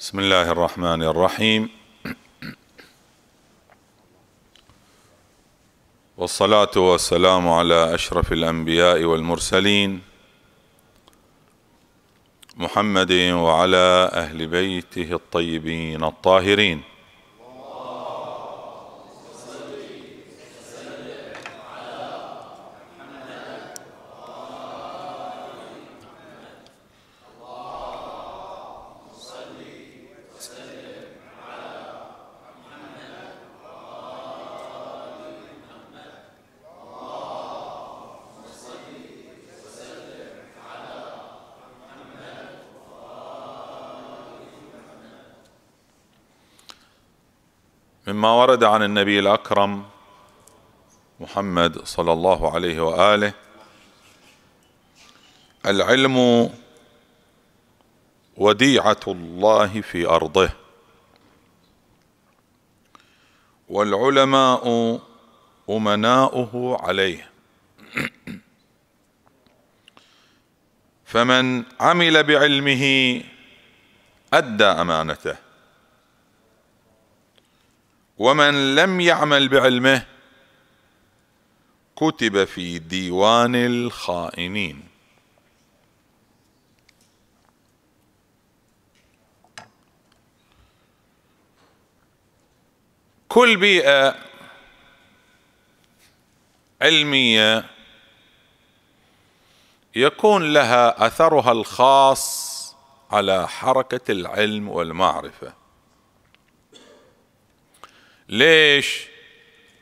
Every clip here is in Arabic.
بسم الله الرحمن الرحيم والصلاة والسلام على أشرف الأنبياء والمرسلين محمد وعلى أهل بيته الطيبين الطاهرين مما ورد عن النبي الأكرم محمد صلى الله عليه وآله العلم وديعة الله في أرضه والعلماء أمناؤه عليه فمن عمل بعلمه أدى أمانته ومن لم يعمل بعلمه كتب في ديوان الخائنين كل بيئة علمية يكون لها أثرها الخاص على حركة العلم والمعرفة ليش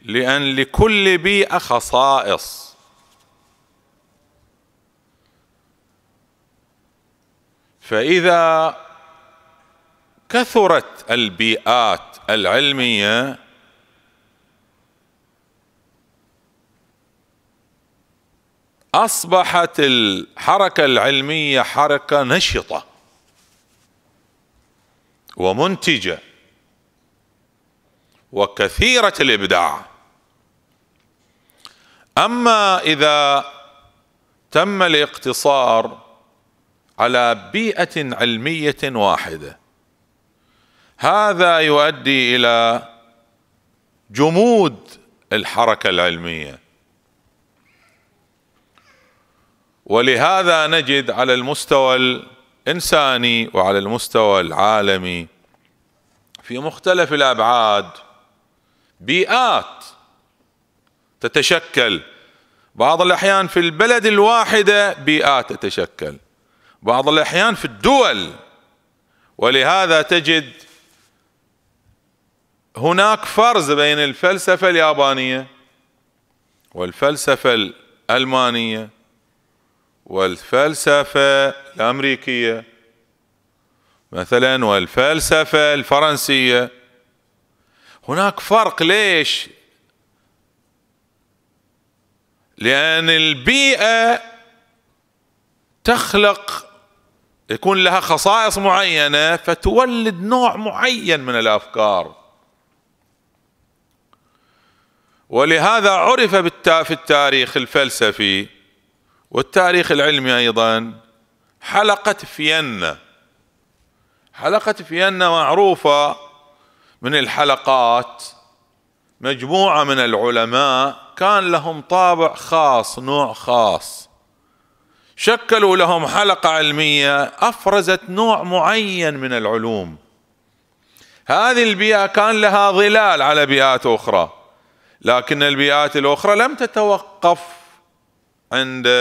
لان لكل بيئه خصائص فاذا كثرت البيئات العلميه اصبحت الحركه العلميه حركه نشطه ومنتجه وكثيرة الإبداع أما إذا تم الاقتصار على بيئة علمية واحدة هذا يؤدي إلى جمود الحركة العلمية ولهذا نجد على المستوى الإنساني وعلى المستوى العالمي في مختلف الأبعاد بيئات تتشكل بعض الأحيان في البلد الواحدة بيئات تتشكل بعض الأحيان في الدول ولهذا تجد هناك فرز بين الفلسفة اليابانية والفلسفة الألمانية والفلسفة الأمريكية مثلا والفلسفة الفرنسية هناك فرق ليش لان البيئه تخلق يكون لها خصائص معينه فتولد نوع معين من الافكار ولهذا عرف في التاريخ الفلسفي والتاريخ العلمي ايضا حلقه فيينا حلقه فيينا معروفه من الحلقات مجموعه من العلماء كان لهم طابع خاص نوع خاص شكلوا لهم حلقه علميه افرزت نوع معين من العلوم هذه البيئه كان لها ظلال على بيئات اخرى لكن البيئات الاخرى لم تتوقف عند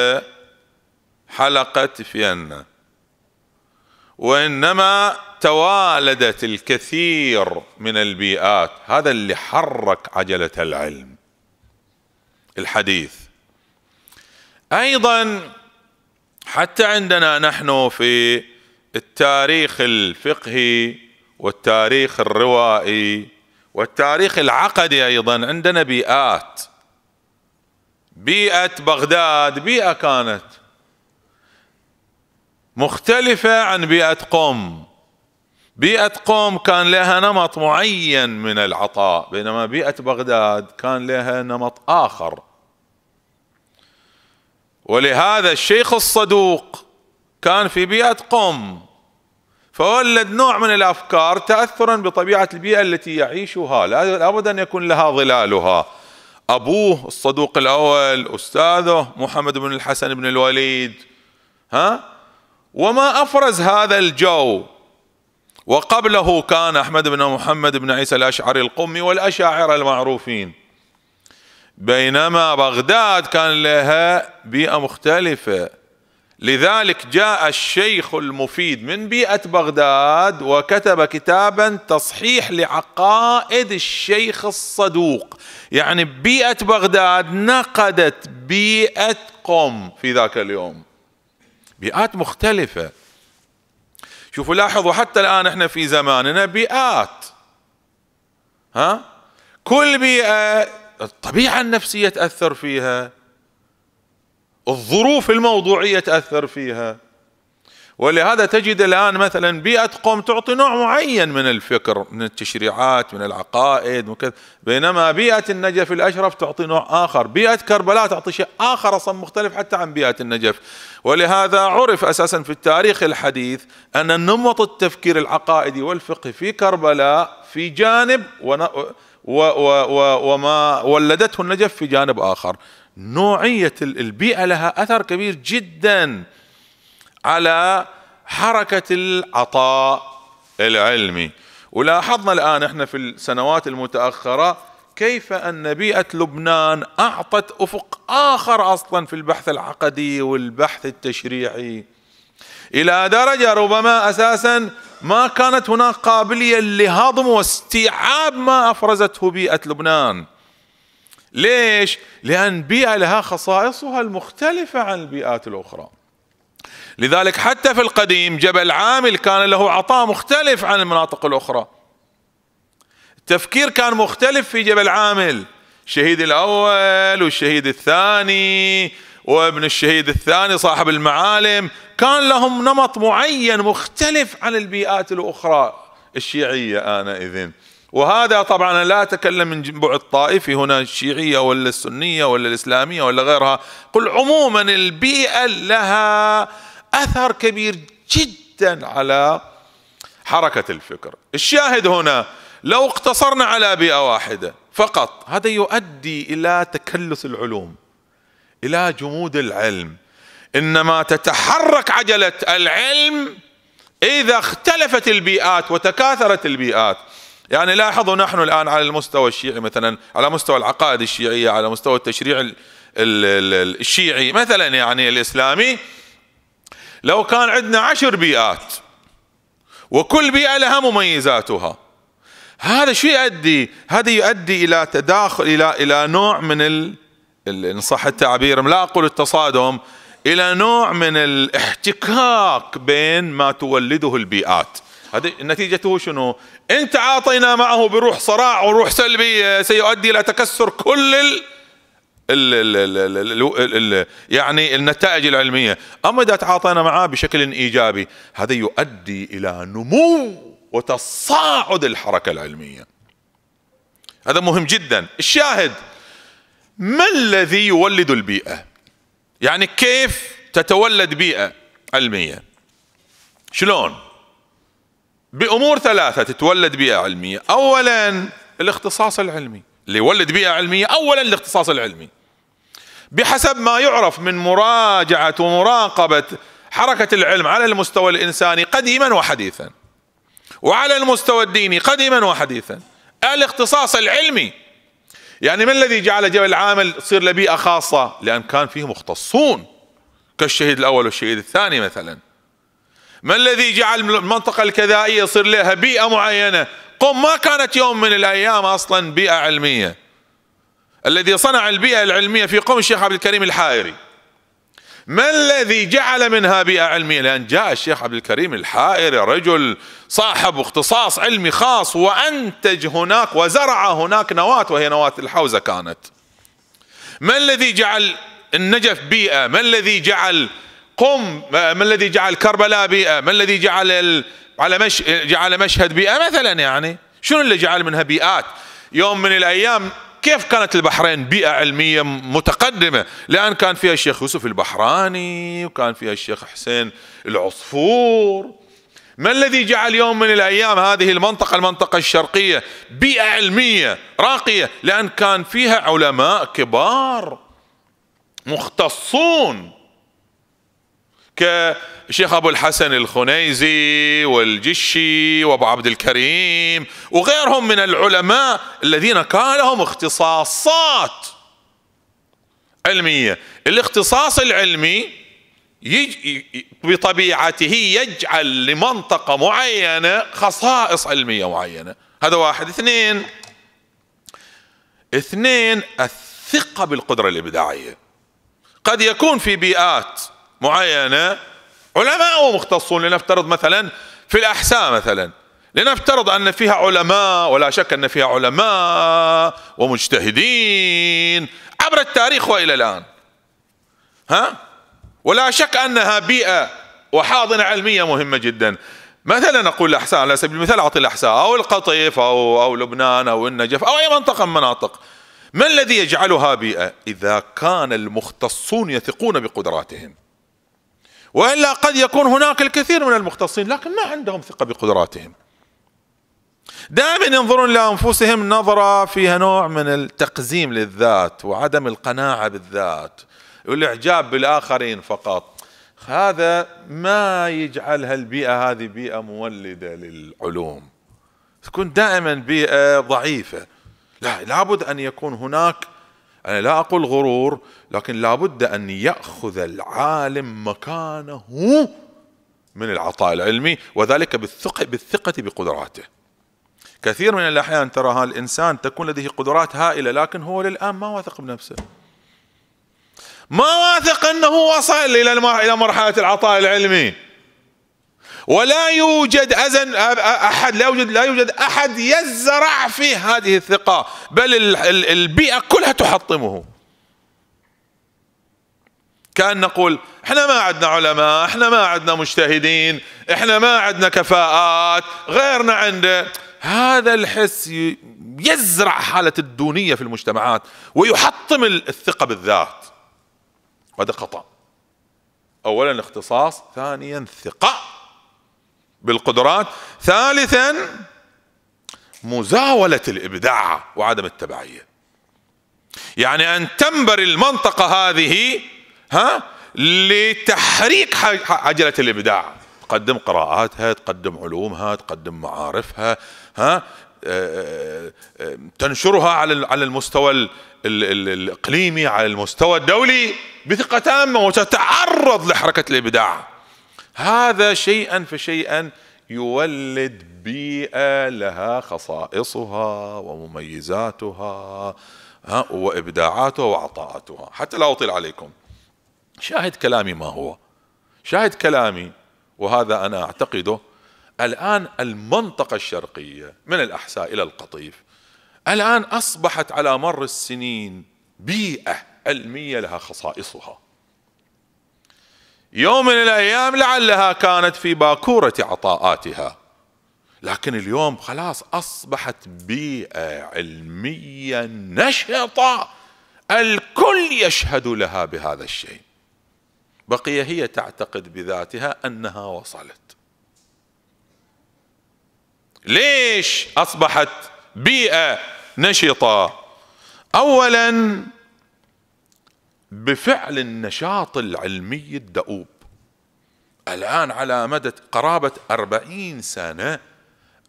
حلقه فيينا وانما توالدت الكثير من البيئات هذا اللي حرك عجله العلم الحديث ايضا حتى عندنا نحن في التاريخ الفقهي والتاريخ الروائي والتاريخ العقدي ايضا عندنا بيئات بيئه بغداد بيئه كانت مختلفة عن بيئة قم بيئة قم كان لها نمط معين من العطاء بينما بيئة بغداد كان لها نمط آخر ولهذا الشيخ الصدوق كان في بيئة قم فولد نوع من الافكار تاثرا بطبيعه البيئه التي يعيشها لا لابد ان يكون لها ظلالها ابوه الصدوق الاول استاذه محمد بن الحسن بن الوليد ها وما أفرز هذا الجو وقبله كان أحمد بن محمد بن عيسى الأشعري القمي والأشاعرة المعروفين بينما بغداد كان لها بيئة مختلفة لذلك جاء الشيخ المفيد من بيئة بغداد وكتب كتابا تصحيح لعقائد الشيخ الصدوق يعني بيئة بغداد نقدت بيئة قم في ذاك اليوم بيئات مختلفة شوفوا لاحظوا حتى الآن احنا في زماننا بيئات ها كل بيئة الطبيعة النفسية تأثر فيها الظروف الموضوعية تأثر فيها ولهذا تجد الآن مثلا بيئة قوم تعطي نوع معين من الفكر من التشريعات من العقائد وكذا بينما بيئة النجف الأشرف تعطي نوع آخر بيئة كربلاء تعطي شيء آخر أصلا مختلف حتى عن بيئة النجف ولهذا عرف أساسا في التاريخ الحديث أن نمط التفكير العقائدي والفقهي في كربلاء في جانب و... و... و... وما ولدته النجف في جانب آخر نوعية البيئة لها أثر كبير جداً على حركة العطاء العلمي ولاحظنا الآن احنا في السنوات المتأخرة كيف أن بيئة لبنان أعطت أفق آخر أصلا في البحث العقدي والبحث التشريعي إلى درجة ربما أساسا ما كانت هناك قابلية لهضم واستيعاب ما أفرزته بيئة لبنان ليش؟ لأن بيئة لها خصائصها المختلفة عن البيئات الأخرى لذلك حتى في القديم جبل عامل كان له عطاء مختلف عن المناطق الأخرى التفكير كان مختلف في جبل عامل الشهيد الأول والشهيد الثاني وابن الشهيد الثاني صاحب المعالم كان لهم نمط معين مختلف عن البيئات الأخرى الشيعية آنئذ وهذا طبعا أنا لا أتكلم من بعد طائفي هنا الشيعية ولا السنية ولا الإسلامية ولا غيرها قل عموما البيئة لها أثر كبير جدا على حركة الفكر الشاهد هنا لو اقتصرنا على بيئة واحدة فقط هذا يؤدي إلى تكلس العلوم إلى جمود العلم إنما تتحرك عجلة العلم إذا اختلفت البيئات وتكاثرت البيئات يعني لاحظوا نحن الآن على المستوى الشيعي مثلا على مستوى العقائد الشيعية على مستوى التشريع الشيعي مثلا يعني الإسلامي لو كان عندنا عشر بيئات وكل بيئة لها مميزاتها هذا شو يؤدي هذا يؤدي إلى تداخل إلى إلى نوع من ال... إن صح التعبير لا أقول التصادم إلى نوع من الاحتكاك بين ما تولده البيئات هذه نتيجته شنو إن تعاطينا معه بروح صراع وروح سلبية سيؤدي إلى تكسر كل ال... ال ال ال ال ال الـ يعني النتائج العلميه، اما اذا تعاطينا معاه بشكل ايجابي هذا يؤدي الى نمو وتصاعد الحركه العلميه. هذا مهم جدا، الشاهد ما الذي يولد البيئه؟ يعني كيف تتولد بيئه علميه؟ شلون؟ بامور ثلاثه تتولد بيئه علميه، اولا الاختصاص العلمي، اللي يولد بيئه علميه اولا الاختصاص العلمي بحسب ما يعرف من مراجعه ومراقبه حركه العلم على المستوى الانساني قديما وحديثا وعلى المستوى الديني قديما وحديثا الاختصاص العلمي يعني ما الذي جعل جبل عامل تصير له بيئه خاصه لان كان فيه مختصون كالشهيد الاول والشهيد الثاني مثلا ما الذي جعل المنطقه الكذائيه يصير لها بيئه معينه قم ما كانت يوم من الايام اصلا بيئه علميه الذي صنع البيئة العلمية في قوم الشيخ عبد الكريم الحائري ما الذي جعل منها بيئة علمية لأن جاء الشيخ عبد الكريم الحائري رجل صاحب اختصاص علمي خاص وأنتج هناك وزرع هناك نواة وهي نواة الحوزة كانت ما الذي جعل النجف بيئة ما الذي جعل قم ما الذي جعل كربلاء بيئة ما الذي جعل ال... على مش... جعل مشهد بيئة مثلا يعني شنو اللي جعل منها بيئات يوم من الأيام كيف كانت البحرين بيئة علمية متقدمة لأن كان فيها الشيخ يوسف البحراني وكان فيها الشيخ حسين العصفور ما الذي جعل يوم من الأيام هذه المنطقة المنطقة الشرقية بيئة علمية راقية لأن كان فيها علماء كبار مختصون كشيخ أبو الحسن الخنيزي والجشي وأبو عبد الكريم وغيرهم من العلماء الذين كان لهم اختصاصات علمية الاختصاص العلمي يج... بطبيعته يجعل لمنطقة معينة خصائص علمية معينة هذا واحد اثنين اثنين الثقة بالقدرة الإبداعية قد يكون في بيئات معينة علماء مختصون لنفترض مثلا في الأحساء مثلا لنفترض أن فيها علماء ولا شك أن فيها علماء ومجتهدين عبر التاريخ وإلى الآن ها ولا شك أنها بيئة وحاضنة علمية مهمة جدا مثلا نقول الأحساء على سبيل المثال أعطي الأحساء أو القطيف أو أو لبنان أو النجف أو أي منطقة من مناطق ما الذي يجعلها بيئة إذا كان المختصون يثقون بقدراتهم والا قد يكون هناك الكثير من المختصين لكن ما عندهم ثقه بقدراتهم. دائما ينظرون لانفسهم نظره فيها نوع من التقزيم للذات وعدم القناعه بالذات والاعجاب بالاخرين فقط. هذا ما يجعل هالبيئه هذه بيئه مولده للعلوم. تكون دائما بيئه ضعيفه. لا لابد ان يكون هناك أنا لا أقول غرور لكن لابد أن يأخذ العالم مكانه من العطاء العلمي وذلك بالثقة, بالثقة بقدراته كثير من الأحيان ترى الإنسان تكون لديه قدرات هائلة لكن هو للآن ما واثق بنفسه ما واثق أنه وصل إلى مرحلة العطاء العلمي ولا يوجد أذن أحد لا يوجد لا يوجد أحد يزرع فيه هذه الثقة بل البيئة كلها تحطمه كان نقول احنا ما عندنا علماء احنا ما عندنا مجتهدين احنا ما عندنا كفاءات غيرنا عنده هذا الحس يزرع حالة الدونية في المجتمعات ويحطم الثقة بالذات وهذا خطأ أولا اختصاص ثانيا ثقة بالقدرات ثالثا مزاولة الإبداع وعدم التبعية يعني أن تنبر المنطقة هذه ها لتحريك عجلة الإبداع تقدم قراءاتها تقدم علومها تقدم معارفها ها آه، آه، آه، تنشرها على على المستوى الاقليمي على المستوى الدولي بثقه تامه وتتعرض لحركه الابداع هذا شيئا فشيئا يولد بيئة لها خصائصها ومميزاتها وإبداعاتها وعطاءاتها حتى لا أطيل عليكم شاهد كلامي ما هو شاهد كلامي وهذا أنا أعتقده الآن المنطقة الشرقية من الأحساء إلى القطيف الآن أصبحت على مر السنين بيئة علمية لها خصائصها يوم من الأيام لعلها كانت في باكورة عطاءاتها لكن اليوم خلاص أصبحت بيئة علمية نشطة الكل يشهد لها بهذا الشيء بقي هي تعتقد بذاتها أنها وصلت ليش أصبحت بيئة نشطة أولاً بفعل النشاط العلمي الدؤوب الآن على مدى قرابة أربعين سنة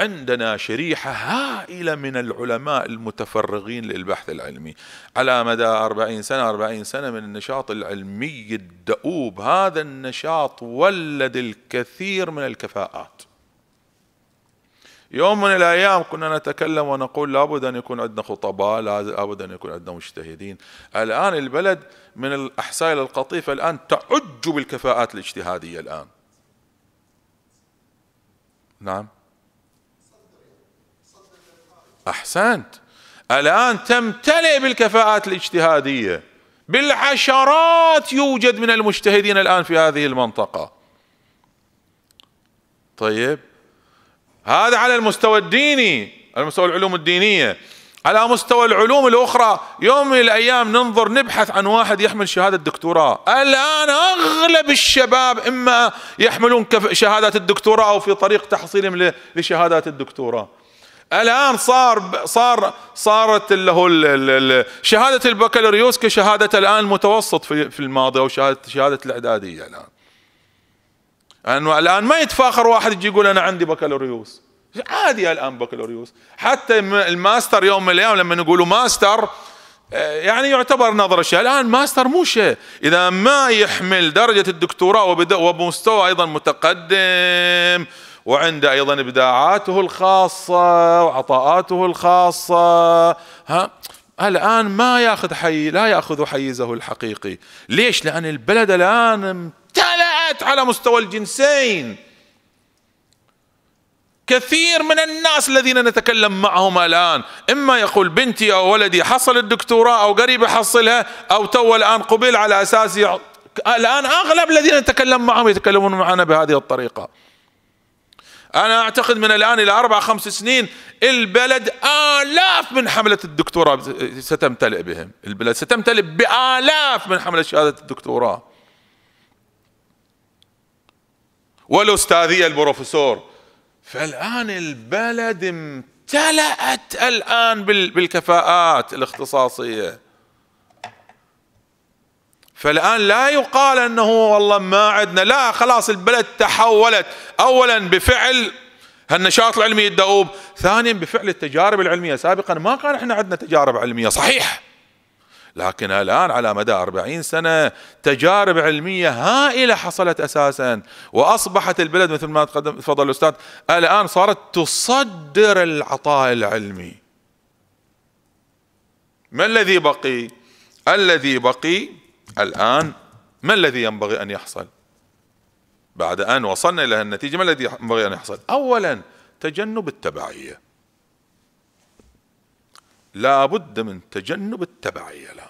عندنا شريحة هائلة من العلماء المتفرغين للبحث العلمي على مدى أربعين سنة أربعين سنة من النشاط العلمي الدؤوب هذا النشاط ولد الكثير من الكفاءات يوم من الأيام كنا نتكلم ونقول لابد أن يكون عندنا خطباء لابد أن يكون عندنا مجتهدين الآن البلد من الأحساء إلى القطيفة الآن تعج بالكفاءات الاجتهادية الآن نعم أحسنت الآن تمتلئ بالكفاءات الاجتهادية بالعشرات يوجد من المجتهدين الآن في هذه المنطقة طيب هذا على المستوى الديني على مستوى العلوم الدينية على مستوى العلوم الأخرى يوم من الأيام ننظر نبحث عن واحد يحمل شهادة دكتوراه الآن أغلب الشباب إما يحملون شهادات الدكتوراه أو في طريق تحصيلهم لشهادات الدكتوراه الان صار صار صارت اللي هو شهاده البكالوريوس كشهاده الان متوسط في في الماضي او شهاده شهاده الاعداديه الان انه الان ما يتفاخر واحد يجي يقول انا عندي بكالوريوس عادي الان بكالوريوس حتى الماستر يوم من الايام لما يقولوا ماستر آه، يعني يعتبر نظره شيء الان ماستر مو شيء اذا ما يحمل درجه الدكتوراه وبمستوى ايضا متقدم وعنده ايضا ابداعاته الخاصه وعطاءاته الخاصه ها الان ما ياخذ حي لا ياخذ حيزه الحقيقي ليش لان البلد الان الحياة على مستوى الجنسين كثير من الناس الذين نتكلم معهم الآن إما يقول بنتي أو ولدي حصل الدكتوراه أو قريب يحصلها أو تو الآن قبل على أساس يع... الآن أغلب الذين نتكلم معهم يتكلمون معنا بهذه الطريقة أنا أعتقد من الآن إلى أربع خمس سنين البلد آلاف من حملة الدكتوراه ستمتلئ بهم البلد ستمتلئ بآلاف من حملة شهادة الدكتوراه والأستاذية البروفيسور فالآن البلد امتلأت الآن بالكفاءات الاختصاصية فالآن لا يقال أنه والله ما عندنا لا خلاص البلد تحولت أولا بفعل هالنشاط العلمي الدؤوب ثانيا بفعل التجارب العلمية سابقا ما كان احنا عندنا تجارب علمية صحيح لكن الآن على مدى أربعين سنة تجارب علمية هائلة حصلت أساسا وأصبحت البلد مثل ما تقدم تفضل الأستاذ الآن صارت تصدر العطاء العلمي ما الذي بقي الذي بقي الآن ما الذي ينبغي أن يحصل بعد أن وصلنا إلى النتيجة ما الذي ينبغي أن يحصل أولا تجنب التبعية لا بد من تجنب التبعية الآن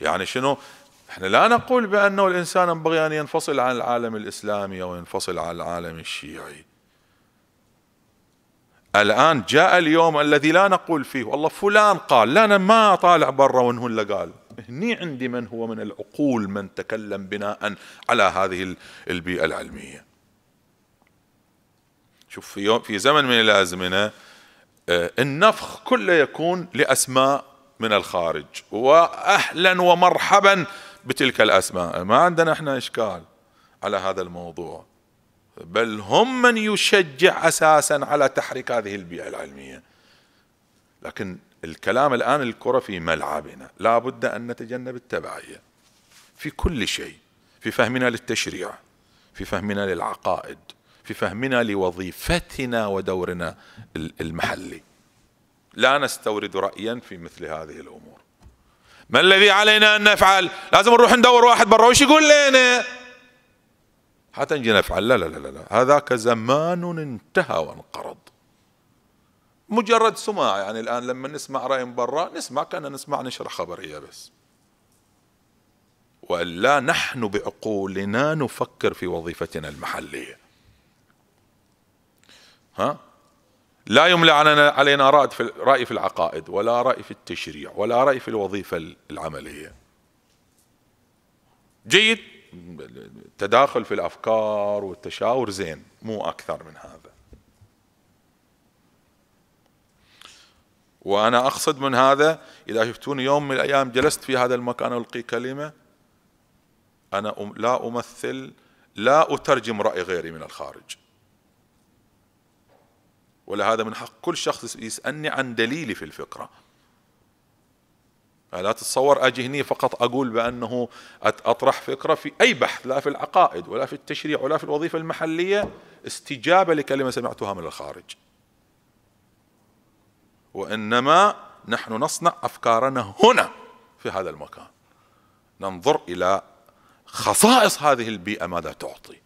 يعني شنو احنا لا نقول بأنه الإنسان ينبغي أن ينفصل عن العالم الإسلامي أو ينفصل عن العالم الشيعي الآن جاء اليوم الذي لا نقول فيه والله فلان قال لا أنا ما طالع برا وإنه اللي قال هني عندي من هو من العقول من تكلم بناء على هذه البيئة العلمية شوف في, يوم في زمن من الأزمنة آه، النفخ كله يكون لأسماء من الخارج واهلا ومرحبا بتلك الاسماء ما عندنا احنا اشكال على هذا الموضوع بل هم من يشجع اساسا على تحريك هذه البيئه العلميه لكن الكلام الان الكره في ملعبنا لا بد ان نتجنب التبعيه في كل شيء في فهمنا للتشريع في فهمنا للعقائد في فهمنا لوظيفتنا ودورنا المحلي لا نستورد رأيا في مثل هذه الأمور ما الذي علينا أن نفعل لازم نروح ندور واحد برا وش يقول لنا حتى نجي نفعل لا لا لا لا هذاك زمان انتهى وانقرض مجرد سماع يعني الآن لما نسمع رأي من برا نسمع كأن نسمع نشرة خبرية بس وألا نحن بعقولنا نفكر في وظيفتنا المحلية ها لا يملى علينا رأي في رأي في العقائد ولا رأي في التشريع ولا رأي في الوظيفة العملية جيد التداخل في الأفكار والتشاور زين مو أكثر من هذا وأنا أقصد من هذا إذا شفتوني يوم من الأيام جلست في هذا المكان ألقي كلمة أنا لا أمثل لا أترجم رأي غيري من الخارج ولهذا من حق كل شخص يسألني عن دليلي في الفكرة لا تتصور أجي هني فقط أقول بأنه أطرح فكرة في أي بحث لا في العقائد ولا في التشريع ولا في الوظيفة المحلية استجابة لكلمة سمعتها من الخارج وإنما نحن نصنع أفكارنا هنا في هذا المكان ننظر إلى خصائص هذه البيئة ماذا تعطي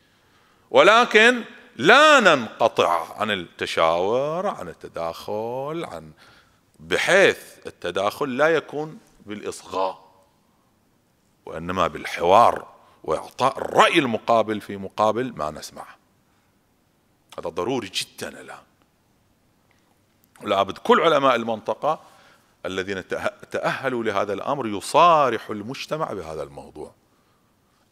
ولكن لا ننقطع عن التشاور عن التداخل عن بحيث التداخل لا يكون بالإصغاء وإنما بالحوار وإعطاء الرأي المقابل في مقابل ما نسمعه هذا ضروري جدا الآن لابد كل علماء المنطقة الذين تأهلوا لهذا الأمر يصارح المجتمع بهذا الموضوع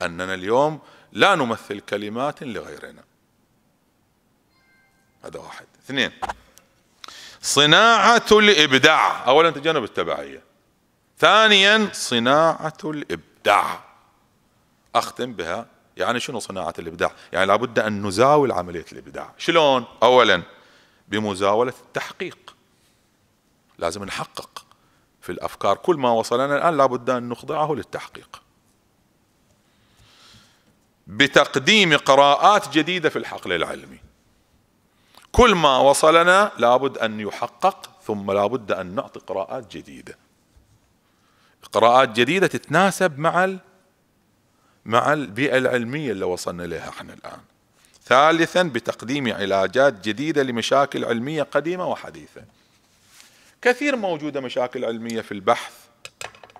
أننا اليوم لا نمثل كلمات لغيرنا هذا واحد اثنين صناعة الإبداع أولا تجنب التبعية ثانيا صناعة الإبداع أختم بها يعني شنو صناعة الإبداع يعني لابد أن نزاول عملية الإبداع شلون أولا بمزاولة التحقيق لازم نحقق في الأفكار كل ما وصلنا الآن لابد أن نخضعه للتحقيق بتقديم قراءات جديدة في الحقل العلمي كل ما وصلنا لابد أن يحقق ثم لابد أن نعطي قراءات جديدة قراءات جديدة تتناسب مع ال مع البيئة العلمية اللي وصلنا لها احنا الآن ثالثا بتقديم علاجات جديدة لمشاكل علمية قديمة وحديثة كثير موجودة مشاكل علمية في البحث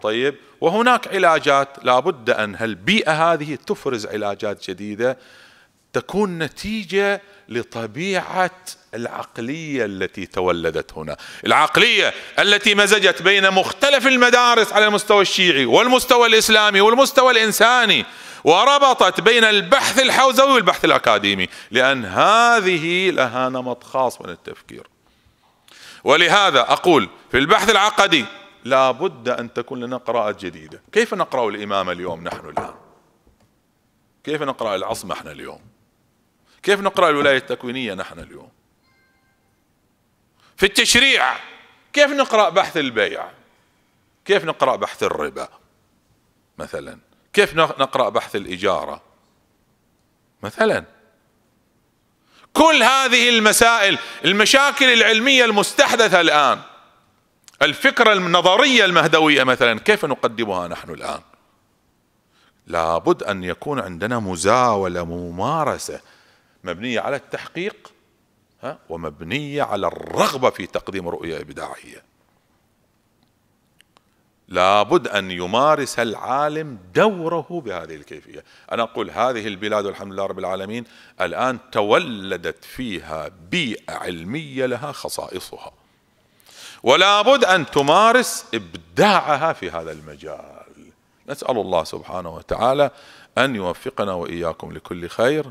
طيب وهناك علاجات لابد أن هالبيئه هذه تفرز علاجات جديدة تكون نتيجة لطبيعة العقلية التي تولدت هنا العقلية التي مزجت بين مختلف المدارس على المستوى الشيعي والمستوى الإسلامي والمستوى الإنساني وربطت بين البحث الحوزوي والبحث الأكاديمي لأن هذه لها نمط خاص من التفكير ولهذا أقول في البحث العقدي لا بد أن تكون لنا قراءة جديدة كيف نقرأ الإمام اليوم نحن الآن كيف نقرأ العصمة احنا اليوم كيف نقرأ الولاية التكوينية نحن اليوم في التشريع كيف نقرأ بحث البيع كيف نقرأ بحث الربا مثلا كيف نقرأ بحث الإجارة مثلا كل هذه المسائل المشاكل العلمية المستحدثة الآن الفكرة النظرية المهدوية مثلا كيف نقدمها نحن الآن لابد أن يكون عندنا مزاولة ممارسة مبنية على التحقيق ها ومبنية على الرغبة في تقديم رؤية إبداعية لابد أن يمارس العالم دوره بهذه الكيفية أنا أقول هذه البلاد والحمد لله رب العالمين الآن تولدت فيها بيئة علمية لها خصائصها ولابد أن تمارس إبداعها في هذا المجال نسأل الله سبحانه وتعالى أن يوفقنا وإياكم لكل خير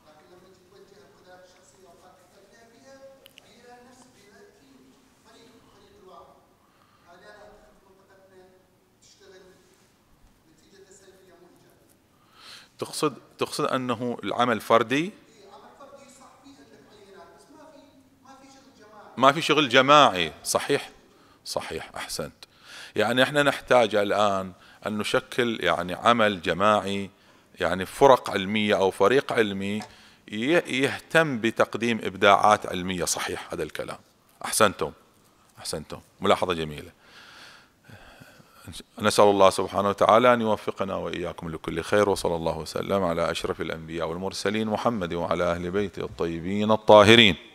تقصد تقصد انه العمل فردي ما في شغل جماعي صحيح صحيح احسنت يعني احنا نحتاج الان ان نشكل يعني عمل جماعي يعني فرق علميه او فريق علمي يهتم بتقديم ابداعات علميه صحيح هذا الكلام احسنتم احسنتم ملاحظه جميله نسأل الله سبحانه وتعالى أن يوفقنا وإياكم لكل خير وصلى الله وسلم على أشرف الأنبياء والمرسلين محمد وعلى أهل بيته الطيبين الطاهرين